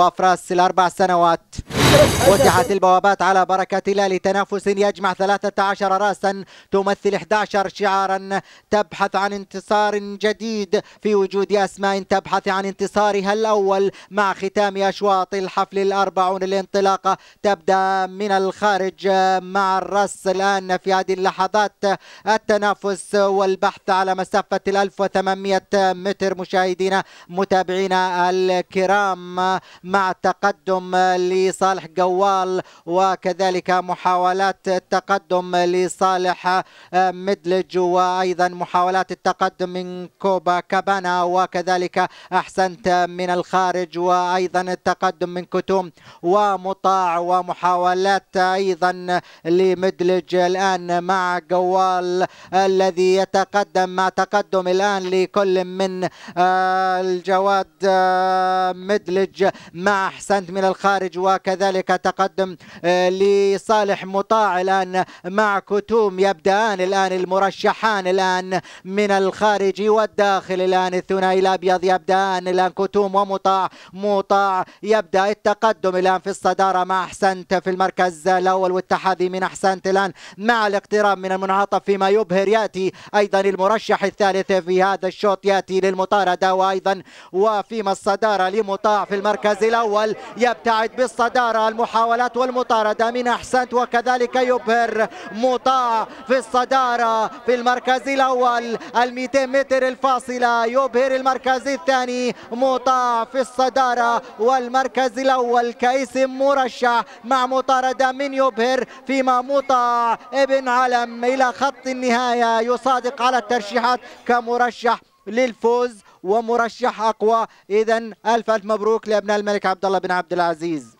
وأفراز الأربع سنوات فتحت البوابات على بركة الله لتنافس يجمع 13 راسا تمثل 11 شعارا تبحث عن انتصار جديد في وجود أسماء تبحث عن انتصارها الأول مع ختام أشواط الحفل الأربعون الانطلاقة تبدأ من الخارج مع الرأس الآن في هذه اللحظات التنافس والبحث على مسافة 1800 متر مشاهدينا متابعينا الكرام مع التقدم لصالح جوال وكذلك محاولات التقدم لصالح آه، مدلج وأيضا محاولات التقدم من كوبا كابانا وكذلك أحسنت من الخارج وأيضا التقدم من كتوم ومطاع ومحاولات أيضا لمدلج الآن مع جوال الذي يتقدم مع تقدم الآن لكل من آه، الجواد آه، مدلج مع أحسنت من الخارج وكذلك ذلك تقدم آه، لصالح مطاع الآن مع كتوم يبدأان الآن المرشحان الآن من الخارج والداخل الآن الثنائي الأبيض يبدأان الآن كتوم ومطاع مطاع يبدأ التقدم الآن في الصدارة مع أحسنت في المركز الأول والتحدي من أحسنت الآن مع الاقتراب من المنعطف فيما يبهر يأتي أيضا المرشح الثالث في هذا الشوط يأتي للمطاردة وأيضا وفيما الصدارة لمطاع في المركز الأول يبتعد بالصدارة الكرة المحاولات والمطاردة من أحسنت وكذلك يبهر مطاع في الصدارة في المركز الأول ال 200 متر الفاصلة يبهر المركز الثاني مطاع في الصدارة والمركز الأول كاسم مرشح مع مطاردة من يبهر فيما مطاع ابن علم إلى خط النهاية يصادق على الترشيحات كمرشح للفوز ومرشح اقوى اذا الف الف مبروك لابناء الملك عبد الله بن عبد العزيز